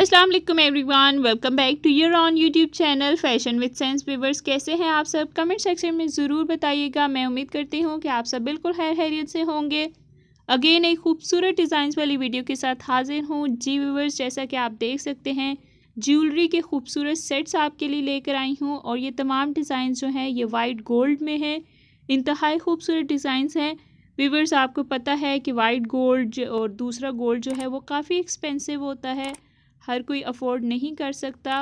अस्सलाम वालेकुम everyone welcome back to your on YouTube channel fashion with sense viewers कैसे हैं आप सब कमेंट सेक्शन में ज़रूर बताइएगा मैं उम्मीद करती हूँ कि आप सब बिल्कुल हैर हैरियत से होंगे अगेन एक खूबसूरत डिज़ाइंस वाली वीडियो के साथ हाजिर हूँ जी व्यूवर्स जैसा कि आप देख सकते हैं ज्वेलरी के खूबसूरत सेट्स आपके लिए लेकर आई हूँ और ये तमाम डिज़ाइन जो हैं ये वाइट गोल्ड में है इंतहाई खूबसूरत डिज़ाइंस हैं व्यूवर्स आपको पता है कि वाइट गोल्ड और दूसरा गोल्ड जो है वो काफ़ी एक्सपेंसिव होता है हर कोई अफोर्ड नहीं कर सकता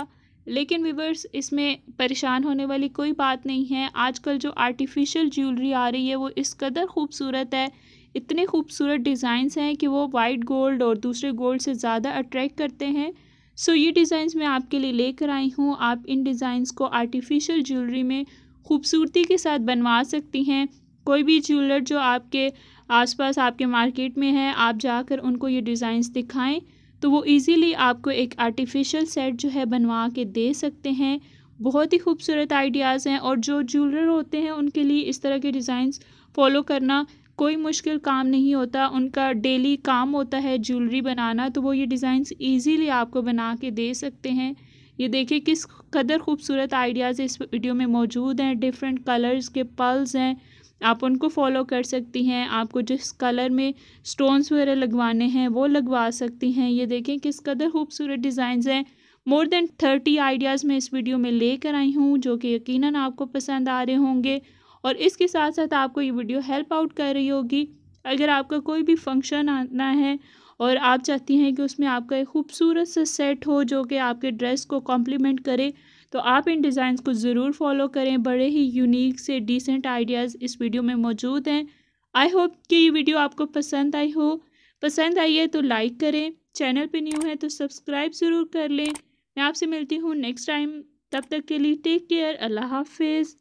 लेकिन वीवर्स इसमें परेशान होने वाली कोई बात नहीं है आजकल जो आर्टिफिशियल ज्वेलरी आ रही है वो इस कदर खूबसूरत है इतने खूबसूरत डिज़ाइंस हैं कि वो वाइट गोल्ड और दूसरे गोल्ड से ज़्यादा अट्रैक्ट करते हैं सो ये डिज़ाइंस मैं आपके लिए लेकर आई हूँ आप इन डिज़ाइंस को आर्टिफिशियल ज्वेलरी में खूबसूरती के साथ बनवा सकती हैं कोई भी ज्वेलर जो आपके आसपास आपके मार्केट में है आप जाकर उनको ये डिज़ाइंस दिखाएं तो वो इजीली आपको एक आर्टिफिशियल सेट जो है बनवा के दे सकते हैं बहुत ही खूबसूरत आइडियाज़ हैं और जो ज्वेलर होते हैं उनके लिए इस तरह के डिज़ाइंस फॉलो करना कोई मुश्किल काम नहीं होता उनका डेली काम होता है ज्वेलरी बनाना तो वो ये डिज़ाइंस इजीली आपको बना के दे सकते हैं ये देखिए किस कदर खूबसूरत आइडियाज़ इस वीडियो में मौजूद हैं डिफरेंट कलर्स के पल्स हैं आप उनको फॉलो कर सकती हैं आपको जिस कलर में स्टोन्स वगैरह लगवाने हैं वो लगवा सकती हैं ये देखें किस कदर खूबसूरत डिज़ाइंस हैं मोर देन थर्टी आइडियाज़ मैं इस वीडियो में लेकर आई हूँ जो कि यकीनन आपको पसंद आ रहे होंगे और इसके साथ साथ आपको ये वीडियो हेल्प आउट कर रही होगी अगर आपका कोई भी फंक्शन आना है और आप चाहती हैं कि उसमें आपका एक खूबसूरत सा सेट हो जो कि आपके ड्रेस को कॉम्प्लीमेंट करे तो आप इन डिज़ाइंस को ज़रूर फॉलो करें बड़े ही यूनिक से डिसेंट आइडियाज़ इस वीडियो में मौजूद हैं आई होप कि ये वीडियो आपको पसंद आई हो पसंद आई है तो लाइक करें चैनल पे न्यू है तो सब्सक्राइब ज़रूर कर लें मैं आपसे मिलती हूँ नेक्स्ट टाइम तब तक के लिए टेक केयर अल्लाह हाफिज़